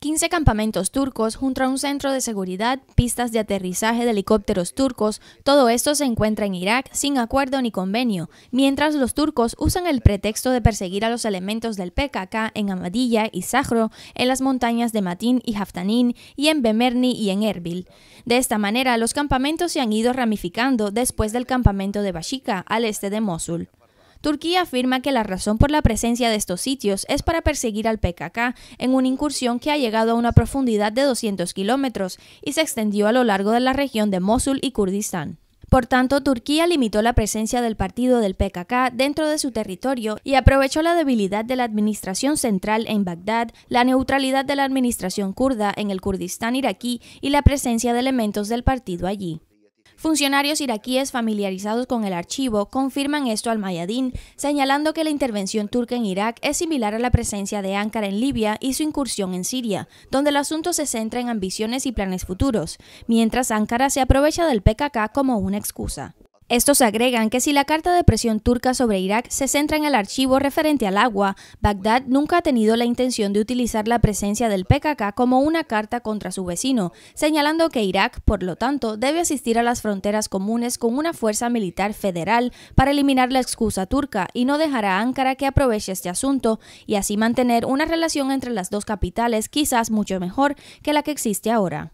15 campamentos turcos junto a un centro de seguridad, pistas de aterrizaje de helicópteros turcos, todo esto se encuentra en Irak sin acuerdo ni convenio, mientras los turcos usan el pretexto de perseguir a los elementos del PKK en Amadilla y Sahro, en las montañas de Matin y Haftanin y en Bemerni y en Erbil. De esta manera, los campamentos se han ido ramificando después del campamento de Bashika al este de Mosul. Turquía afirma que la razón por la presencia de estos sitios es para perseguir al PKK en una incursión que ha llegado a una profundidad de 200 kilómetros y se extendió a lo largo de la región de Mosul y Kurdistán. Por tanto, Turquía limitó la presencia del partido del PKK dentro de su territorio y aprovechó la debilidad de la administración central en Bagdad, la neutralidad de la administración kurda en el Kurdistán iraquí y la presencia de elementos del partido allí. Funcionarios iraquíes familiarizados con el archivo confirman esto al Mayadín, señalando que la intervención turca en Irak es similar a la presencia de Ankara en Libia y su incursión en Siria, donde el asunto se centra en ambiciones y planes futuros, mientras Ankara se aprovecha del PKK como una excusa. Estos agregan que si la carta de presión turca sobre Irak se centra en el archivo referente al agua, Bagdad nunca ha tenido la intención de utilizar la presencia del PKK como una carta contra su vecino, señalando que Irak, por lo tanto, debe asistir a las fronteras comunes con una fuerza militar federal para eliminar la excusa turca y no dejar a Ankara que aproveche este asunto y así mantener una relación entre las dos capitales quizás mucho mejor que la que existe ahora.